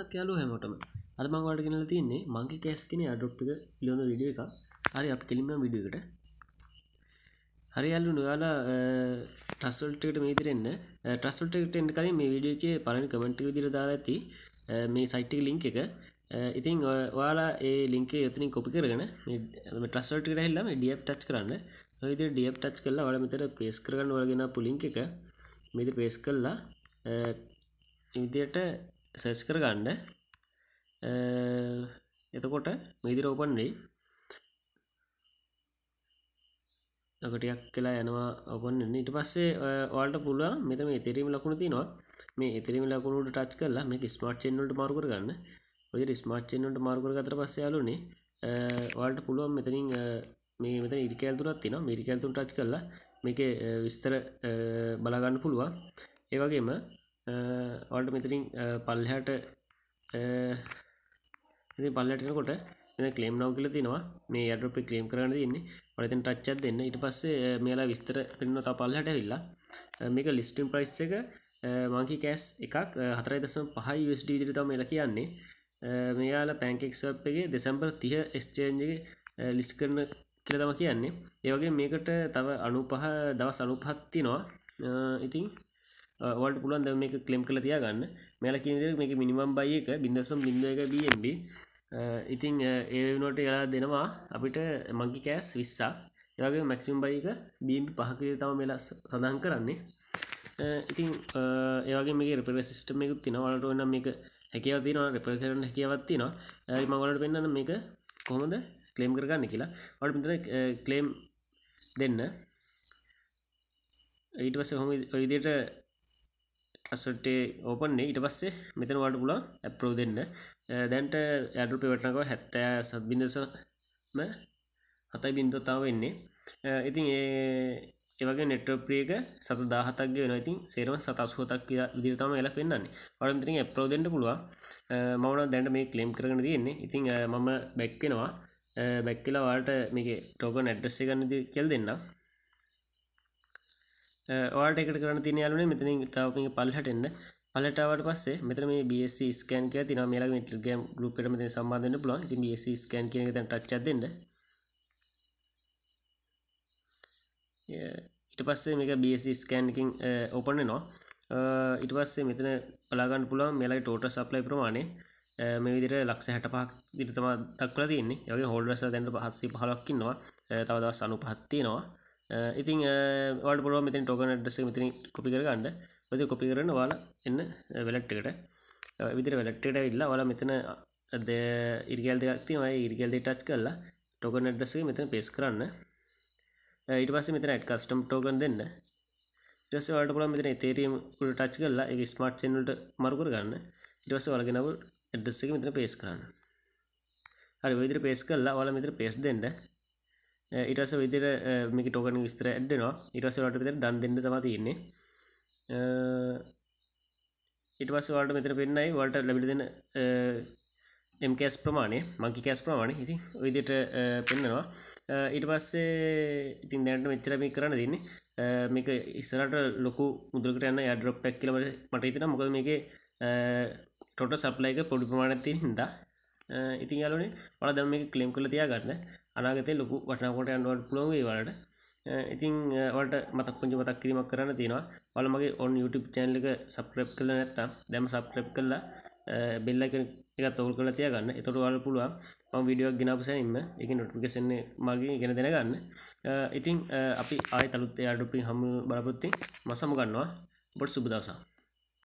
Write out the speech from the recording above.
සක්යාලු හැමෝටම අද මම ඔයාලට ගෙනල්ලා තියන්නේ මගේ කෑස් කෙනේ ඇඩොප් එක පිළිබඳ වීඩියෝ එකක්. හරි අපි කෙලින්ම වීඩියෝ එකට. හරි යාළුවනේ ඔයාලා ට්‍රස් වොල්ට් එකට මේ විදිහට එන්න. ට්‍රස් වොල්ට් එකට එන්න කලින් මේ වීඩියෝ එකේ පළවෙනි කමෙන්ට් එක විදිහට දාලා ඇති මේ සයිට් එකේ ලින්ක් එක. ඉතින් ඔයාලා ඒ ලින්ක් එක එතනින් කොපි කරගෙන මේ මේ ට්‍රස් වොල්ට් එකට ඇවිල්ලා මේ DF ටච් කරන්න. ඔය විදිහට DF ටච් කරලා ඔයාලා මෙතන පේස්ට් කරගන්න ඔයාලා ගෙනාපු ලින්ක් එක. මේ විදිහට පේස්ට් කළා විදිහට සර්ච් කරගන්න එතකොට මෙදිර ඕපන්වෙයි ටයක් කියලා යනවා ඔපන්න ඉට පස්සේ ඔල්ට පුල මෙතම එතරීම ලකුණ තිනවා මේ එතරීම ලකුණට ටච් කරලා මේ ස්මාර්ට් චෙන්නට මාර්කර ගන්න ඔය ස්මාර්ට් චෙන්නට මාර්කර ගතර පස්සයාලුනේ ඔල්ට පුළුවන් මෙතනින් මේ මෙත ඉරිකල් තුරත් තින මිරිකල්තුන් ටච් කරලා මේක විස්තර බලාගන්න පුළුවන් ඒවගේම ඔට මෙතිරින් පල්හට පල්ලටනකොට කලේම් නව කියල තිනවා මේ අඩප ක්‍රේම් කරන්න තින්නේ පලතින් ටච්චත් දෙන්න ඉට පස්සේ මේලා විස්තර පෙන්න්න තා පල්හට ඉල්ලා මේක ලිස්ටම් ප්‍රයිස් එක මංකි කෑස් එකක් හතරයි දසම් පහයි ස්ඩ දිරිතම මෙලා කියන්නේ මෙයාලා පැන්කෙක්ස්ගේ දෙසම්බර් තිහ ස්චේන්ජගේ ලිස් කරන කියලතම කියන්නේ ඒවගේ මේකට තව අනුපහ දවස් අනුපහත්තිනවා ඉතින් ඔවල්ට පුළුවන් දැන් මේක ක්ලේම් කරලා තියාගන්න. මෙයාලා කියන විදිහට මේකේ මිනිමම් බයි එක 0.01 BNB. ඉතින් ඒ වෙනුවට එයාලා දෙනවා අපිට මගි කෑස් 20ක්. ඒ වගේම මැක්සිමම් බයි එක BNB 5 කියලා තමයි මෙලා සඳහන් කරන්නේ. ඉතින් ඒ වගේ මේකේ රිපෙයාර් සිස්ටම් එකකුත් තියෙනවා. ඔයාලට ඕන නම් මේක හැකියාව තියෙනවා රිපෙයාර් කරන්න හැකියාවක් තියෙනවා. මම ඔයාලට පෙන්නන්න මේක කොහොමද ක්ලේම් කරගන්න කියලා. ඔයාලට මෙතන ක්ලේම් දෙන්න. ඊට පස්සේ කොහොමද ඔය විදිහට අස්සටේ ඕපන්නේ ඉට පස්සේ මෙතන වාට පුලා ඇප්‍රෝ දෙන්න දැන්ට ඇඩු පිවටනකව හැත්තෑ සබ්බිඳසම හතයි බින්දතාව වෙන්නේ ඉතින් ඒ ඒවගේ නෙට්‍රප්‍රියක සත දාහතක්ගේ වෙන ඉතින් සේරම සතස්ුවතක් දිරතම එලක් වෙන්නන්නේ වඩම්තිරින් ඇප්‍රෝදෙන්ට පුළුව මවන දැන්ට මේ කලෙම් කරන තියෙන්නේ ඉතින් මම බැක්කෙනවා බැක්කලවාට මේක ටෝක නැඩ්ඩස්සේ ගන්නද කෙල් දෙන්නම් ඔල්ට එකට කරන තින යාලුනේ මෙතනින් තවපින් පල්හටෙන්න්න පලටාවට පස්සේ මෙතන මේ BS ස්කන් කිය තින මේලා මිටල් ගම් ගුප් එකට මෙතන සම්බන්ධ වෙන්න පුළුවන් ඉතින් BS ස්කන් කියන එක දැන් ටච් එකක් දෙන්න ඊට පස්සේ මේක BS ස්කන් එකකින් ඕපන් වෙනවා ඊට පස්සේ මෙතන බලා ගන්න පුළුවන් මේලගේ ටෝටල් සප්ලයි ප්‍රමාණය මේ විදිහට ලක්ෂ 65ක් විතර තමයි දක්වලා තියෙන්නේ. ඒ වගේ හෝල්ඩර්ස්ලා දැන් 715ක් ඉන්නවා. තව දවස් 95ක් තියෙනවා. ඉතින් වට පුළුව මෙතින් ටෝකන ඩස මෙතින කොපි කරගන්න ති කොපි කරන වාල එන්න වෙලට්ටකට විදිර වෙලක්ටට ඉල්ලා වල මෙතන ද ඉරිගල් දෙයක්ති මයි ඉරිගල්ද ටච් කරලා ටෝකන ඩස මෙතන පේස් කරන්න ඉට පස මෙතන ඇට කස්ටම් ටෝකන් දෙන්න ස වට පුළ මෙතන තේරීම ට ටච් කරලා එක ස්මට් සෙන්ට මරකර ගන්න ඉටවස වලගෙනව එඩ්ඩස්සක මෙතන පේස් කරන්න හරි විදිර පේස් කරලා වල මෙතර පේස් දෙන්න ඉටස විදිර මේක ටෝකන විස්තර ඇඩ්නවා ඉටස වට විතර දන් දෙන්න තම තියෙන්නේ ඉටවස් වාට මෙතර පෙන්න්නයි වලට ලැබිලි දෙන එම්කැස් ප්‍රමාණය මංකි කැස් ප්‍රමාණය ඉති විදිට පෙන්නවා ඊට පස්සේ ඉතින් දැන්ට මෙච්චරමි කරන්න දෙන්නේ මේක ඉස්සරට ලොකු මුදුරකට යන්න අඩරොප් පැක් කියලට මට ඉතින මොකද මේක ටොට සප්ලයික පොඩි ප්‍රමාණත්තිය හිදා ඉතින් අලුනේ වල දැම මේ කලෙම් කළ තියා ගන්න අනාගතේ ලොකු වටනකොට යන්නවට පුළුවන් ඒ වලට ඉතින් වලට මතක් පුංචි මතක් කිරීමක් කරන්න තියෙනවා ඔයාලා මගේ ඔන් YouTube channel එක subscribe කරලා නැත්නම් දැන්ම subscribe කරලා bell icon එකත් ඔල් කරලා තියාගන්න. එතකොට ඔයාලා පුළුවන් මම වීඩියෝ එකක් ගෙනාපු සැනින්ම ඒකේ notification එක මගෙන් ඉගෙන දැනගන්න. ඉතින් අපි ආයෙත් අලුත් එයාඩ්‍රොපින් හමු බලාපොරොත්තු වෙමු. මම සමු ගන්නවා. ඔබට සුබ දවසක්.